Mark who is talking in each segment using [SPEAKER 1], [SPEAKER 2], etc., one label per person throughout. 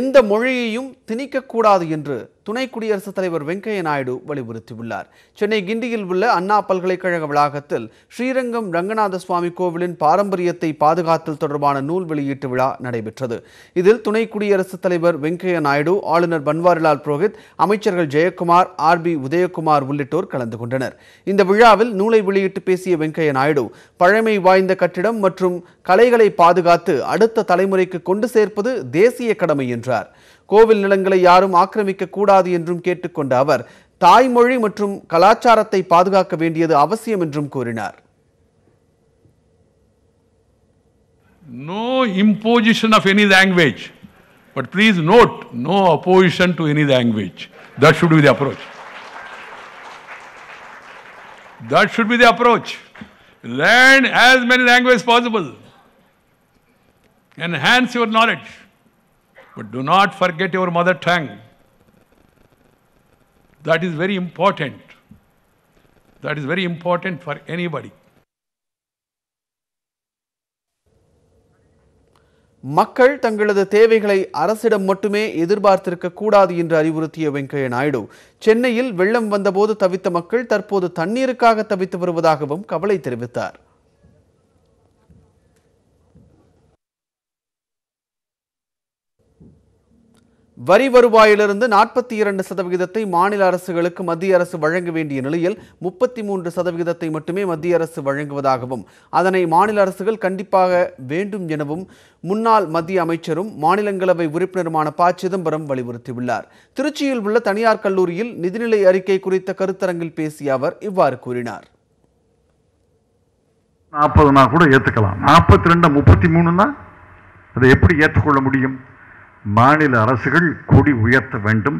[SPEAKER 1] எந்த மொழியையும் திணிக்கக்கூடாது என்று துணை குடியரசுத் தலைவர் வெங்கையா நாயுடு வலியுறுத்தியுள்ளார் சென்னை கிண்டியில் உள்ள அண்ணா பல்கலைக்கழக வளாகத்தில் ஸ்ரீரங்கம் ரங்கநாத சுவாமி கோவிலின் பாரம்பரியத்தை பாதுகாத்தல் தொடர்பான நூல் வெளியீட்டு விழா நடைபெற்றது இதில் துணை குடியரசுத் தலைவர் வெங்கையா நாயுடு ஆளுநர் பன்வாரிலால் புரோஹித் அமைச்சர்கள் ஜெயக்குமார் ஆர் பி உதயகுமார் உள்ளிட்டோர் கலந்து கொண்டனர் இந்த விழாவில் நூலை வெளியிட்டு பேசிய வெங்கையா நாயுடு பழமை வாய்ந்த கட்டிடம் மற்றும் கலைகளை பாதுகாத்து அடுத்த தலைமுறைக்கு கொண்டு சேர்ப்பது தேசிய கடமை என்றார் கோவில் நிலங்களை யாரும் ஆக்கிரமிக்க கூடாது என்றும் கேட்டுக்கொண்ட அவர் தாய்மொழி மற்றும் கலாச்சாரத்தை பாதுகாக்க வேண்டியது அவசியம் என்றும் கூறினார்
[SPEAKER 2] no imposition of any language but please note no opposition to any language that should be the approach that should be the approach learn as many languages possible enhance your knowledge But do not forget your mother tongue. That is very important. That is very important for anybody.
[SPEAKER 1] மக்கள் தங்களது தேவைகளை அரசிடம் மட்டுமே எதிர்பார்த்திருக்க கூடாது என்று அறிவுறுத்திய வெங்கையா நாயுடு சென்னையில் வெள்ளம் வந்தபோது தவித்த மக்கள் தற்போது தண்ணீருக்காக தவித்து வருவதாகவும் கவலை தெரிவித்தார் வரி வருவாயிலிருந்து நாற்பத்தி இரண்டு சதவிகிதத்தை மாநில அரசுகளுக்கு மத்திய அரசு வழங்க வேண்டிய நிலையில் முப்பத்தி மூன்று சதவிகிதத்தை மட்டுமே மத்திய அரசு வழங்குவதாகவும் அதனை மாநில அரசுகள் கண்டிப்பாக வேண்டும் எனவும் முன்னாள் மத்திய அமைச்சரும் மாநிலங்களவை உறுப்பினருமான ப சிதம்பரம் வலியுறுத்தியுள்ளார் திருச்சியில் உள்ள தனியார் கல்லூரியில் நிதிநிலை அறிக்கை குறித்த கருத்தரங்கில் பேசிய அவர் இவ்வாறு கூறினார்
[SPEAKER 3] நாற்பதுனா கூட ஏற்றுக்கலாம் நாற்பத்தி ரெண்டு முப்பத்தி மூணுன்னா அதை எப்படி ஏற்றுக்கொள்ள முடியும் மாநில அரசுகள் கொடி உயர்த்த வேண்டும்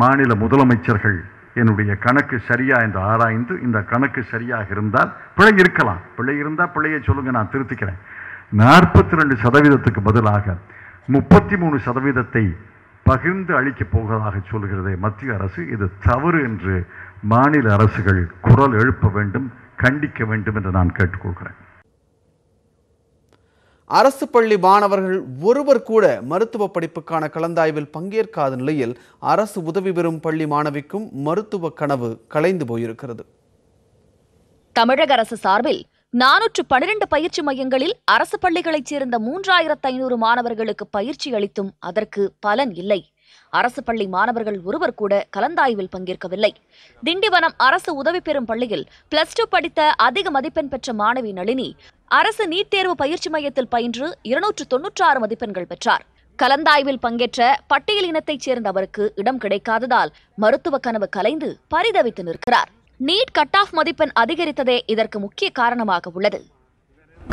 [SPEAKER 3] மாநில முதலமைச்சர்கள் என்னுடைய கணக்கு சரியா என்று ஆராய்ந்து இந்த கணக்கு சரியாக இருந்தால் பிழை இருக்கலாம் பிழை இருந்தால் பிழையை சொல்லுங்கள் நான் திருத்திக்கிறேன் நாற்பத்தி ரெண்டு சதவீதத்துக்கு பதிலாக முப்பத்தி மூணு சதவீதத்தை பகிர்ந்து அளிக்கப் போவதாக சொல்கிறதே மத்திய அரசு இது தவறு என்று மாநில அரசுகள் குரல் எழுப்ப வேண்டும் கண்டிக்க வேண்டும் என்று நான் கேட்டுக்கொள்கிறேன்
[SPEAKER 1] அரசு பள்ளி மாணவர்கள் ஒருவர் கூட மருத்துவ படிப்புக்கான கலந்தாய்வில் பங்கேற்காத நிலையில் அரசு உதவி பெறும் பள்ளி மாணவிக்கும் மருத்துவ கனவு கலைந்து போயிருக்கிறது
[SPEAKER 4] தமிழக அரசு சார்பில் நானூற்று பனிரெண்டு பயிற்சி மையங்களில் அரசு பள்ளிகளைச் சேர்ந்த மூன்றாயிரத்து ஐநூறு மாணவர்களுக்கு பயிற்சி அளித்தும் அதற்கு பலன் இல்லை அரசு பள்ளி மாணவர்கள் ஒருவர் கூட கலந்தாய்வில் பங்கேற்கவில்லை திண்டிவனம் அரசு உதவி பெறும் பள்ளியில் பிளஸ் டூ படித்த அதிக மதிப்பெண் பெற்ற மாணவி நளினி அரசு நீட் தேர்வு பயிற்சி மையத்தில் பயின்று இருநூற்று தொன்னூற்று ஆறு மதிப்பெண்கள் பெற்றார் கலந்தாய்வில் பங்கேற்ற பட்டியல் இனத்தைச் சேர்ந்த அவருக்கு இடம் கிடைக்காததால் மருத்துவ கனவு கலைந்து பரிதவித்து நிற்கிறார் நீட் கட் ஆஃப் மதிப்பெண் அதிகரித்ததே இதற்கு முக்கிய காரணமாக உள்ளது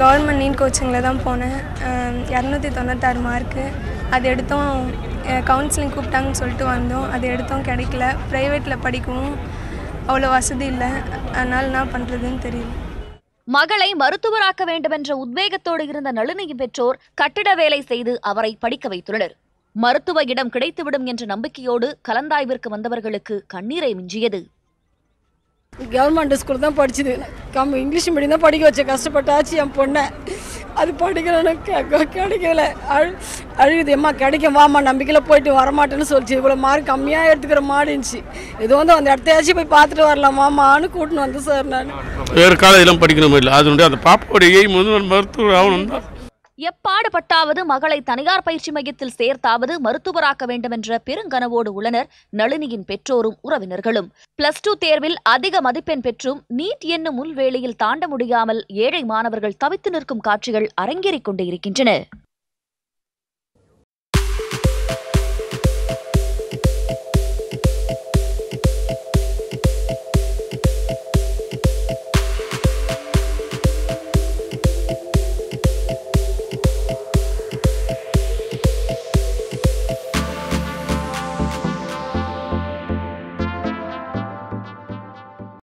[SPEAKER 4] கவர்மெண்ட் நீட் கோச்சிங்கில் தான் போனேன் இரநூத்தி தொண்ணூத்தாறு மார்க்கு அது எடுத்தோம் கவுன்சிலிங் கூப்பிட்டாங்கன்னு சொல்லிட்டு வந்தோம் அது எடுத்தோம் கிடைக்கல ப்ரைவேட்டில் படிக்கவும் அவ்வளோ வசதி இல்லை அதனால் என்ன பண்ணுறதுன்னு தெரியல மகளை மருத்துவராக்க வேண்டுமென்ற உத்வேகத்தோடு இருந்த நளினியின் பெற்றோர் கட்டிட வேலை செய்து அவரை படிக்க வைத்துள்ளனர் மருத்துவ இடம் கிடைத்துவிடும் என்ற நம்பிக்கையோடு கலந்தாய்விற்கு வந்தவர்களுக்கு கண்ணீரை மிஞ்சியது கவர்மெண்ட் ஸ்கூல் தான் படிச்சது இங்கிலீஷ் மீடியம் தான் படிக்க வச்சேன் கஷ்டப்பட்டாச்சு என் பொண்ணை அது படிக்கிறேன்னு கிடைக்கல அழு அழுகுது எம்மா கிடைக்கும் வாமா நம்பிக்கையில் போயிட்டு வரமாட்டேன்னு சொல்லிச்சு இவ்வளோ மார்க் கம்மியாக எடுத்துக்கிற இருந்துச்சு இது வந்து அந்த இடத்தையாச்சும் போய் பார்த்துட்டு வரலாம் மாமான்னு கூட்டின்னு வந்து சார் நான்
[SPEAKER 2] வேறு காலேஜெலாம் படிக்கிற மாதிரி இல்லை அதனுடைய அந்த பாப்பாவுடைய எய்ம் வந்து மருத்துவர் ஆகணும் தான்
[SPEAKER 4] எப்பாடுபட்டாவது மகளை தனியார் பயிற்சி மையத்தில் சேர்த்தாவது மருத்துவராக்க வேண்டுமென்ற பெருங்கனவோடு உள்ளனர் நளினியின் பெற்றோரும் உறவினர்களும் பிளஸ் டூ தேர்வில் அதிக மதிப்பெண் பெற்றும் நீட் என்னும் உள்வேளையில் தாண்ட முடியாமல் ஏழை மாணவர்கள் தவித்து நிற்கும் காட்சிகள் அரங்கேறிக் கொண்டே இருக்கின்றன